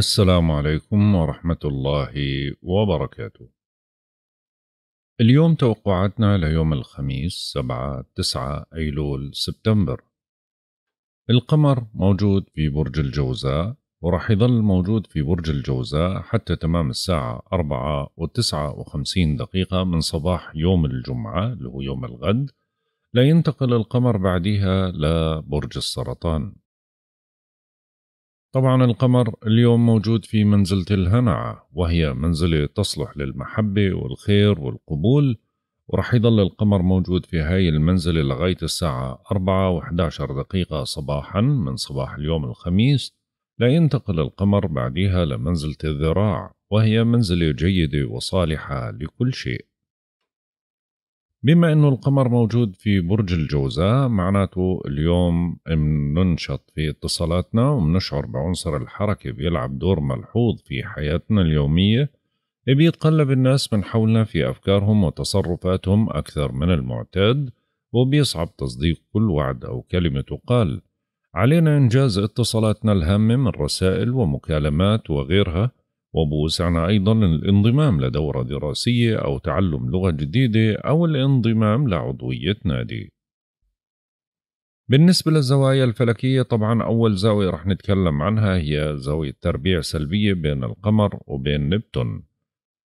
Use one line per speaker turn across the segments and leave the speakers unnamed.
السلام عليكم ورحمة الله وبركاته. اليوم توقعاتنا ليوم الخميس 7 9 أيلول سبتمبر. القمر موجود في برج الجوزاء ورح يظل موجود في برج الجوزاء حتى تمام الساعة أربعة وتسعة وخمسين دقيقة من صباح يوم الجمعة اللي هو يوم الغد لا ينتقل القمر بعدها لبرج السرطان طبعا القمر اليوم موجود في منزلة الهنعة وهي منزلة تصلح للمحبة والخير والقبول ورح يضل القمر موجود في هاي المنزلة لغاية الساعة 4 و11 دقيقة صباحا من صباح اليوم الخميس لا ينتقل القمر بعدها لمنزلة الذراع وهي منزلة جيدة وصالحة لكل شيء بما انه القمر موجود في برج الجوزاء معناته اليوم بننشط في اتصالاتنا وبنشعر بعنصر الحركه بيلعب دور ملحوظ في حياتنا اليوميه بيتقلب الناس من حولنا في افكارهم وتصرفاتهم اكثر من المعتاد وبيصعب تصديق كل وعد او كلمه تقال علينا انجاز اتصالاتنا الهامه من رسائل ومكالمات وغيرها وبوسعنا أيضا الانضمام لدورة دراسية أو تعلم لغة جديدة أو الانضمام لعضوية نادي بالنسبة للزوايا الفلكية طبعا أول زاوية رح نتكلم عنها هي زاوية تربيع سلبية بين القمر وبين نبتون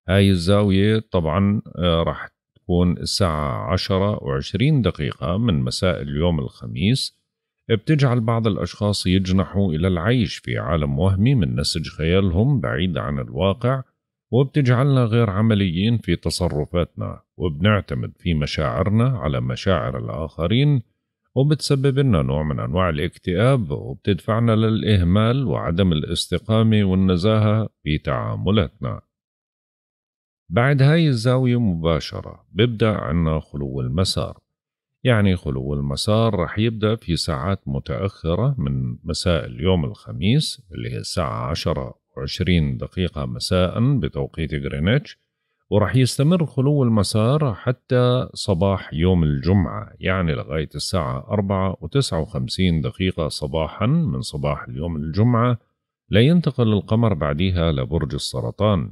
هاي الزاوية طبعا آه، رح تكون الساعة عشرة وعشرين دقيقة من مساء اليوم الخميس بتجعل بعض الأشخاص يجنحوا إلى العيش في عالم وهمي من نسج خيالهم بعيد عن الواقع وبتجعلنا غير عمليين في تصرفاتنا وبنعتمد في مشاعرنا على مشاعر الآخرين وبتسبب لنا نوع من أنواع الاكتئاب وبتدفعنا للإهمال وعدم الاستقامة والنزاهة في تعاملاتنا بعد هاي الزاوية مباشرة بيبدأ عنا خلو المسار يعني خلو المسار رح يبدأ في ساعات متأخرة من مساء اليوم الخميس اللي هي الساعة عشرة وعشرين دقيقة مساء بتوقيت غرينتش ورح يستمر خلو المسار حتى صباح يوم الجمعة يعني لغاية الساعة أربعة وتسعة وخمسين دقيقة صباحا من صباح اليوم الجمعة لينتقل القمر بعدها لبرج السرطان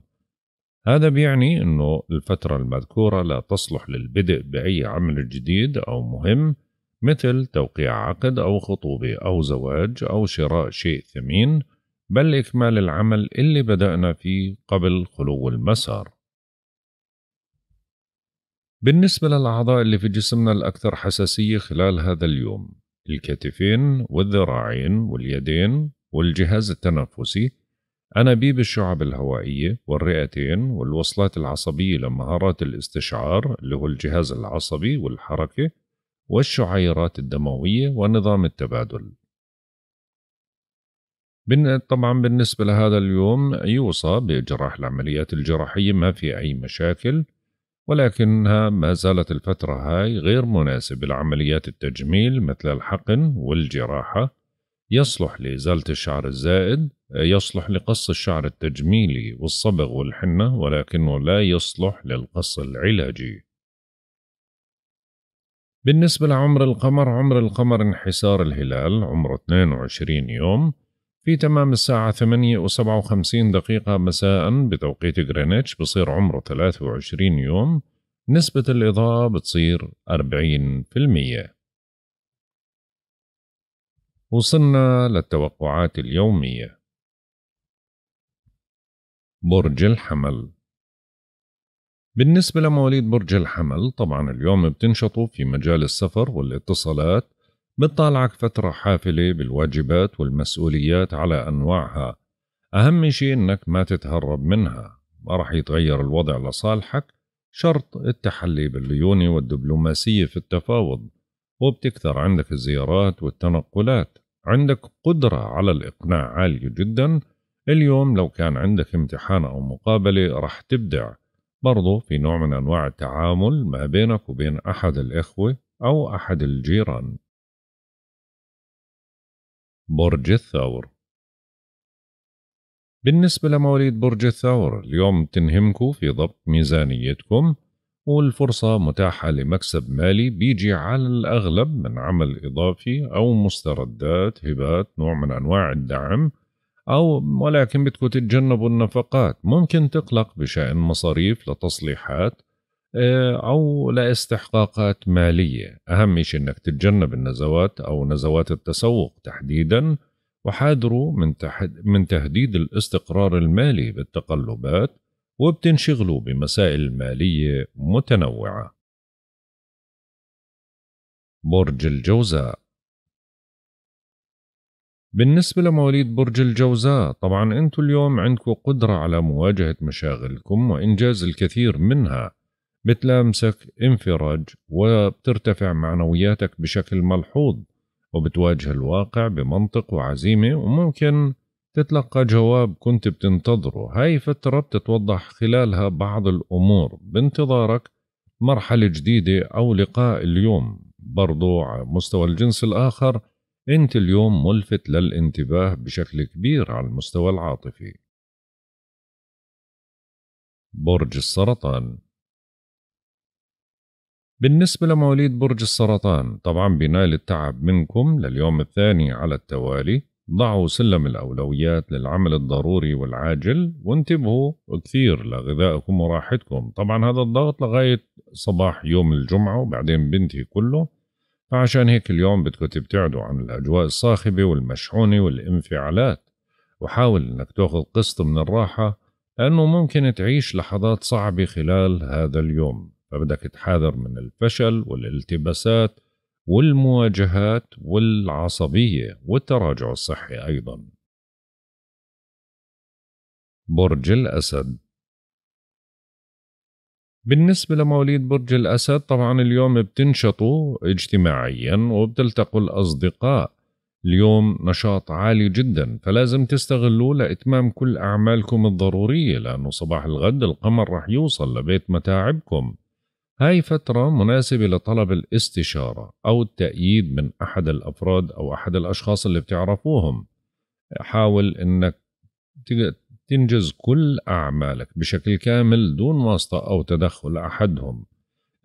هذا بيعني أنه الفترة المذكورة لا تصلح للبدء بأي عمل جديد أو مهم مثل توقيع عقد أو خطوبة أو زواج أو شراء شيء ثمين بل إكمال العمل اللي بدأنا فيه قبل خلو المسار بالنسبة للأعضاء اللي في جسمنا الأكثر حساسية خلال هذا اليوم الكتفين والذراعين واليدين والجهاز التنفسي أنابيب الشعب الهوائية والرئتين والوصلات العصبية لمهارات الاستشعار اللي هو الجهاز العصبي والحركة والشعيرات الدموية ونظام التبادل طبعا بالنسبة لهذا اليوم يوصى بجراح العمليات الجراحية ما في أي مشاكل ولكنها ما زالت الفترة هاي غير مناسبة لعمليات التجميل مثل الحقن والجراحة يصلح لإزالة الشعر الزائد يصلح لقص الشعر التجميلي والصبغ والحنة ولكنه لا يصلح للقص العلاجي بالنسبة لعمر القمر عمر القمر انحسار الهلال عمره 22 يوم في تمام الساعة 8 و57 دقيقة مساء بتوقيت غرينتش بصير عمره 23 يوم نسبة الإضاءة بتصير 40%
وصلنا للتوقعات اليومية برج الحمل
بالنسبة لمواليد برج الحمل طبعا اليوم بتنشطوا في مجال السفر والاتصالات بتطالعك فترة حافلة بالواجبات والمسؤوليات على أنواعها أهم شيء إنك ما تتهرب منها ما راح يتغير الوضع لصالحك شرط التحلي بالليونة والدبلوماسية في التفاوض وبتكثر عندك الزيارات والتنقلات عندك قدرة على الإقناع عالية جدا اليوم لو كان عندك امتحان أو مقابلة رح تبدع برضو في
نوع من أنواع التعامل ما بينك وبين أحد الإخوة أو أحد الجيران برج الثور بالنسبة لمواليد برج الثور اليوم تنهمكم في ضبط ميزانيتكم
والفرصة متاحة لمكسب مالي بيجي على الأغلب من عمل إضافي أو مستردات هبات نوع من أنواع الدعم أو ولكن بدكم تتجنبوا النفقات ممكن تقلق بشأن مصاريف لتصليحات آه، أو لاستحقاقات مالية أهم شيء أنك تتجنب النزوات أو نزوات التسوق تحديدا وحاذروا من, من تهديد الاستقرار المالي بالتقلبات وبتنشغلوا بمسائل
مالية متنوعة برج الجوزاء بالنسبة لمواليد برج الجوزاء
طبعا أنتم اليوم عندكم قدرة على مواجهة مشاغلكم وإنجاز الكثير منها بتلامسك انفراج وبترتفع معنوياتك بشكل ملحوظ وبتواجه الواقع بمنطق وعزيمة وممكن تتلقى جواب كنت بتنتظره هاي فترة بتتوضح خلالها بعض الأمور بانتظارك مرحلة جديدة أو لقاء اليوم برضو على مستوى الجنس الآخر أنت اليوم ملفت للانتباه بشكل كبير على المستوى
العاطفي برج السرطان بالنسبة لمواليد برج السرطان طبعا بنال
التعب منكم لليوم الثاني على التوالي ضعوا سلم الأولويات للعمل الضروري والعاجل وانتبهوا كثير لغذائكم وراحتكم طبعا هذا الضغط لغاية صباح يوم الجمعة وبعدين بنتي كله فعشان هيك اليوم بدكم تبتعدوا عن الأجواء الصاخبة والمشحونة والانفعالات وحاول إنك تاخذ قسط من الراحة لأنه ممكن تعيش لحظات صعبة خلال هذا اليوم فبدك تحاذر من الفشل والالتباسات والمواجهات
والعصبية والتراجع الصحي أيضا برج الأسد
بالنسبة لمواليد برج الأسد طبعا اليوم بتنشطوا اجتماعيا وبتلتقوا الأصدقاء اليوم نشاط عالي جدا فلازم تستغلوه لإتمام كل أعمالكم الضرورية لأنه صباح الغد القمر رح يوصل لبيت متاعبكم هاي فترة مناسبة لطلب الاستشارة أو التأييد من أحد الأفراد أو أحد الأشخاص اللي بتعرفوهم حاول أنك تنجز كل أعمالك بشكل كامل دون واسطة أو تدخل أحدهم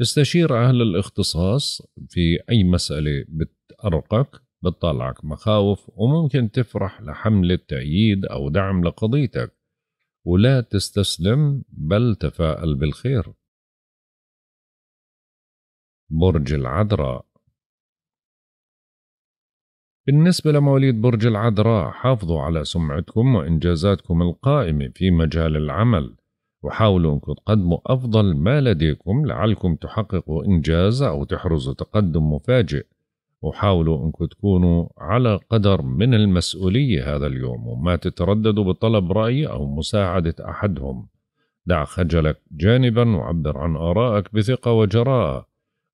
استشير أهل الاختصاص في أي مسألة بتأرقك بتطلعك مخاوف وممكن تفرح لحملة تأييد أو
دعم لقضيتك ولا تستسلم بل تفاءل بالخير برج العذراء بالنسبة لمواليد برج العذراء حافظوا على سمعتكم
وإنجازاتكم القائمة في مجال العمل وحاولوا أنكم تقدموا أفضل ما لديكم لعلكم تحققوا إنجاز أو تحرزوا تقدم مفاجئ وحاولوا أنكم تكونوا على قدر من المسؤولية هذا اليوم وما تترددوا بطلب رأي أو مساعدة أحدهم دع خجلك جانبا وعبر عن آرائك بثقة وجراءة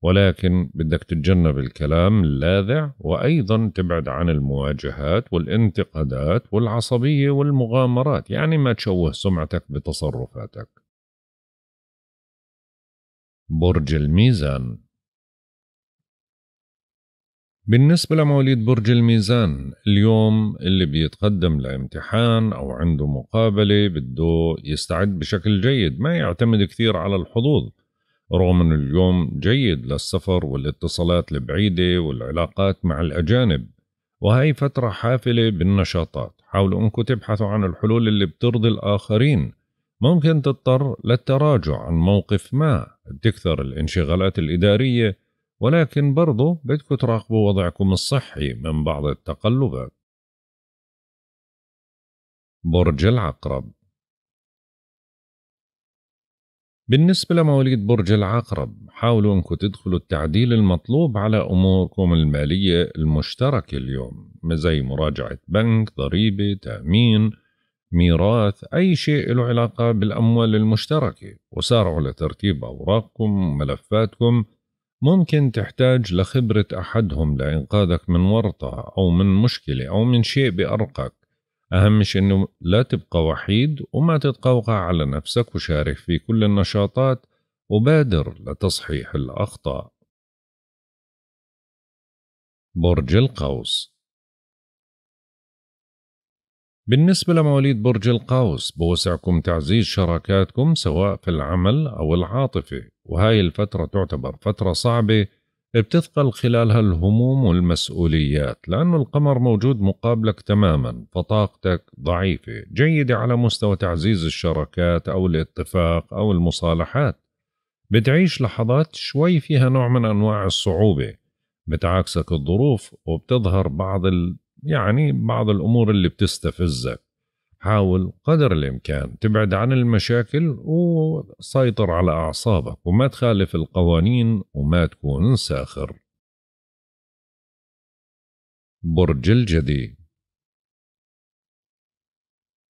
ولكن بدك تتجنب الكلام اللاذع وأيضا تبعد عن المواجهات والانتقادات والعصبية
والمغامرات يعني ما تشوه سمعتك بتصرفاتك برج الميزان
بالنسبة لمواليد برج الميزان اليوم اللي بيتقدم لامتحان أو عنده مقابلة بده يستعد بشكل جيد ما يعتمد كثير على الحظوظ رغم أن اليوم جيد للسفر والاتصالات البعيدة والعلاقات مع الأجانب وهي فترة حافلة بالنشاطات حاولوا أنكم تبحثوا عن الحلول اللي بترضي الآخرين ممكن تضطر للتراجع عن موقف ما بتكثر الانشغالات الإدارية ولكن برضو بدكم تراقبوا
وضعكم الصحي من بعض التقلبات برج العقرب بالنسبة لمواليد
برج العقرب حاولوا أنكم تدخلوا التعديل المطلوب على أموركم المالية المشتركة اليوم زي مراجعة بنك ضريبة تأمين ميراث أي شيء له علاقة بالأموال المشتركة وسارعوا لترتيب أوراقكم ملفاتكم ممكن تحتاج لخبرة أحدهم لإنقاذك من ورطة أو من مشكلة أو من شيء بأرقك أهم شيء أنه لا تبقى وحيد وما تتقوقع على نفسك وشارك في كل النشاطات
وبادر لتصحيح الأخطاء برج القوس بالنسبة لمواليد
برج القوس بوسعكم تعزيز شراكاتكم سواء في العمل أو العاطفة وهاي الفترة تعتبر فترة صعبة بتثقل خلالها الهموم والمسؤوليات لأن القمر موجود مقابلك تماما فطاقتك ضعيفة جيدة على مستوى تعزيز الشراكات أو الاتفاق أو المصالحات بتعيش لحظات شوي فيها نوع من أنواع الصعوبة بتعاكسك الظروف وبتظهر بعض ال... يعني بعض الأمور اللي بتستفزك حاول قدر الإمكان تبعد عن المشاكل وسيطر على أعصابك
وما تخالف القوانين وما تكون ساخر برج الجدي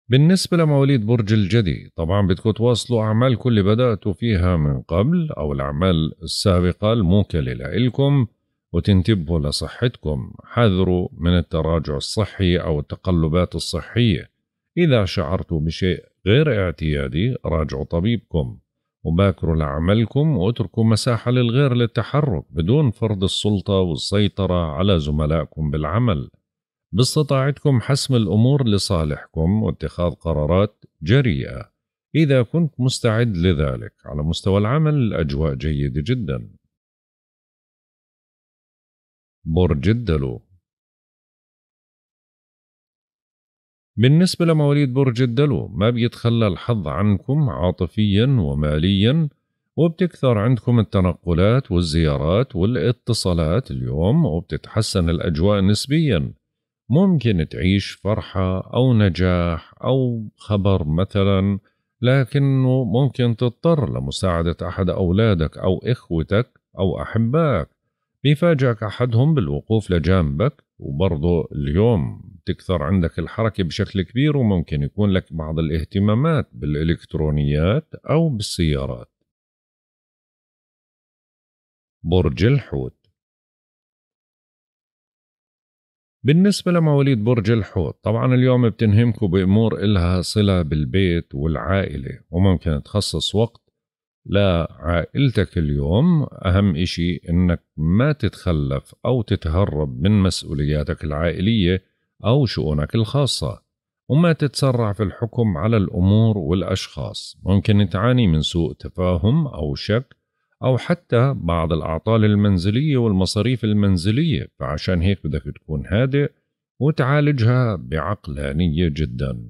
بالنسبة لمواليد برج الجدي طبعا بدكم تواصلوا أعمال اللي بدأتوا فيها من قبل أو الأعمال السابقة الموكلة لإلكم وتنتبهوا لصحتكم حذروا من التراجع الصحي أو التقلبات الصحية إذا شعرتوا بشيء غير اعتيادي راجعوا طبيبكم وباكروا لعملكم واتركوا مساحة للغير للتحرك بدون فرض السلطة والسيطرة على زملائكم بالعمل باستطاعتكم حسم الأمور لصالحكم واتخاذ قرارات جريئة إذا كنت مستعد لذلك على مستوى العمل
الأجواء جيدة جدا برج الدلو بالنسبة لمواليد
برج الدلو ما بيتخلى الحظ عنكم عاطفيا وماليا وبتكثر عندكم التنقلات والزيارات والاتصالات اليوم وبتتحسن الأجواء نسبيا ممكن تعيش فرحة أو نجاح أو خبر مثلا لكنه ممكن تضطر لمساعدة أحد أولادك أو إخوتك أو أحبائك بيفاجئك أحدهم بالوقوف لجانبك وبرضه اليوم تكثر عندك الحركة بشكل كبير وممكن يكون
لك بعض الاهتمامات بالإلكترونيات أو بالسيارات برج الحوت بالنسبة لمواليد برج الحوت طبعا اليوم بتنهمكم بأمور
إلها صلة بالبيت والعائلة وممكن تخصص وقت لعائلتك اليوم أهم إشي إنك ما تتخلف أو تتهرب من مسؤولياتك العائلية أو شؤونك الخاصة وما تتسرع في الحكم على الأمور والأشخاص ممكن تعاني من سوء تفاهم أو شك أو حتى بعض الأعطال المنزلية والمصاريف المنزلية فعشان هيك بدك تكون هادئ وتعالجها بعقلانية جدا